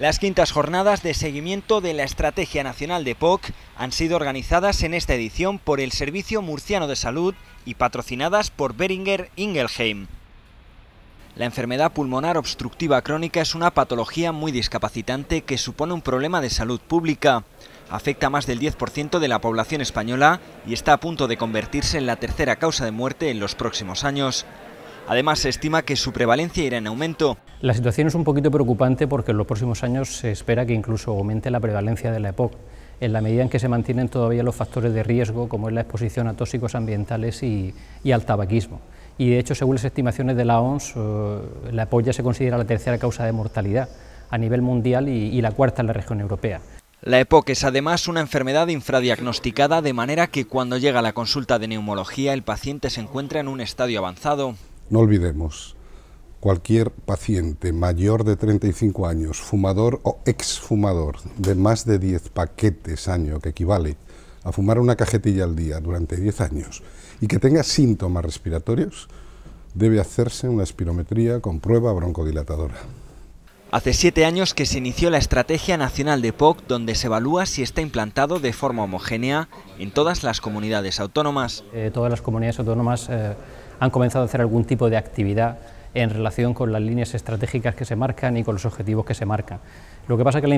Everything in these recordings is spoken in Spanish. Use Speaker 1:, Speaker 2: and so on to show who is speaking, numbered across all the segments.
Speaker 1: Las quintas jornadas de seguimiento de la Estrategia Nacional de POC han sido organizadas en esta edición por el Servicio Murciano de Salud y patrocinadas por Beringer Ingelheim. La enfermedad pulmonar obstructiva crónica es una patología muy discapacitante que supone un problema de salud pública. Afecta a más del 10% de la población española y está a punto de convertirse en la tercera causa de muerte en los próximos años. Además, se estima que su prevalencia irá en aumento.
Speaker 2: La situación es un poquito preocupante porque en los próximos años se espera que incluso aumente la prevalencia de la EPOC en la medida en que se mantienen todavía los factores de riesgo, como es la exposición a tóxicos ambientales y, al tabaquismo. Y de hecho, según las estimaciones de la OMS, eh, ...la la e ya se considera la tercera causa de mortalidad a nivel mundial y, y la cuarta en la región europea.
Speaker 1: La EPOC es además una enfermedad infradiagnosticada, de manera que cuando llega a la consulta de neumología el paciente se encuentra en un estadio avanzado.
Speaker 3: No olvidemos, cualquier paciente mayor de 35 años, fumador o exfumador de más de 10 paquetes año, que equivale a fumar una cajetilla al día durante 10 años, y que tenga síntomas respiratorios, debe hacerse una espirometría con prueba broncodilatadora.
Speaker 1: Hace siete años que se inició la Estrategia Nacional de POC, donde se evalúa si está implantado de forma homogénea en todas las comunidades autónomas.
Speaker 2: Eh, todas las comunidades autónomas eh, han comenzado a hacer algún tipo de actividad en relación con las líneas estratégicas que se marcan y con los objetivos que se marcan. Lo que pasa es que la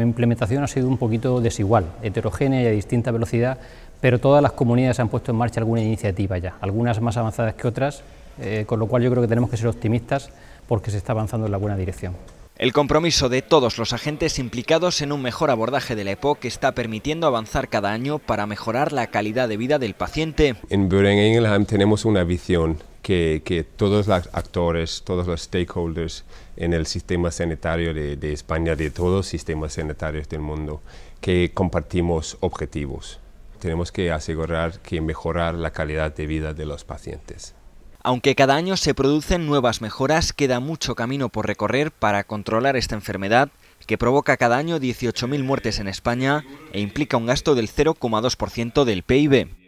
Speaker 2: implementación ha sido un poquito desigual, heterogénea y a distinta velocidad, pero todas las comunidades han puesto en marcha alguna iniciativa ya, algunas más avanzadas que otras, eh, con lo cual yo creo que tenemos que ser optimistas porque se está avanzando en la buena dirección.
Speaker 1: El compromiso de todos los agentes implicados en un mejor abordaje de la e que está permitiendo avanzar cada año para mejorar la calidad de vida del paciente.
Speaker 4: En Buren tenemos una visión que, todos los actores, todos los stakeholders en el sistema sanitario de, de España, de todos los sistemas sanitarios del mundo, que compartimos objetivos. Tenemos que asegurar que mejorar la calidad de vida de los pacientes. Aunque cada año se producen nuevas mejoras, queda mucho camino por recorrer para
Speaker 1: controlar esta enfermedad que provoca cada año 18.000 muertes en España e implica un gasto del 0,2% del PIB.